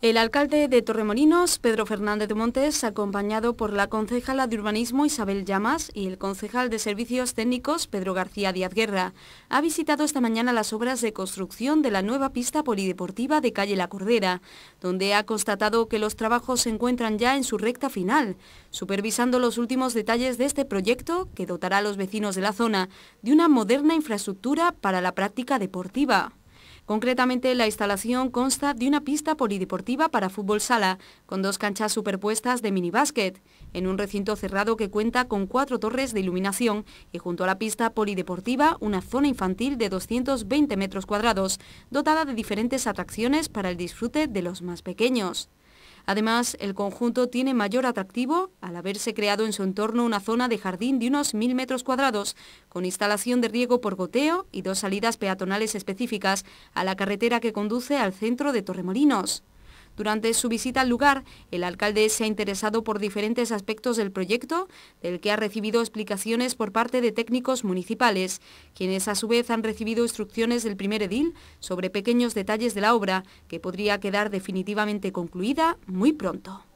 El alcalde de Torremolinos, Pedro Fernández de Montes, acompañado por la concejala de Urbanismo Isabel Llamas y el concejal de Servicios Técnicos, Pedro García Díaz Guerra, ha visitado esta mañana las obras de construcción de la nueva pista polideportiva de calle La Cordera, donde ha constatado que los trabajos se encuentran ya en su recta final, supervisando los últimos detalles de este proyecto que dotará a los vecinos de la zona de una moderna infraestructura para la práctica deportiva. Concretamente, la instalación consta de una pista polideportiva para fútbol sala, con dos canchas superpuestas de minibásquet, en un recinto cerrado que cuenta con cuatro torres de iluminación y junto a la pista polideportiva una zona infantil de 220 metros cuadrados, dotada de diferentes atracciones para el disfrute de los más pequeños. Además, el conjunto tiene mayor atractivo al haberse creado en su entorno una zona de jardín de unos 1.000 metros cuadrados, con instalación de riego por goteo y dos salidas peatonales específicas a la carretera que conduce al centro de Torremolinos. Durante su visita al lugar, el alcalde se ha interesado por diferentes aspectos del proyecto, del que ha recibido explicaciones por parte de técnicos municipales, quienes a su vez han recibido instrucciones del primer edil sobre pequeños detalles de la obra, que podría quedar definitivamente concluida muy pronto.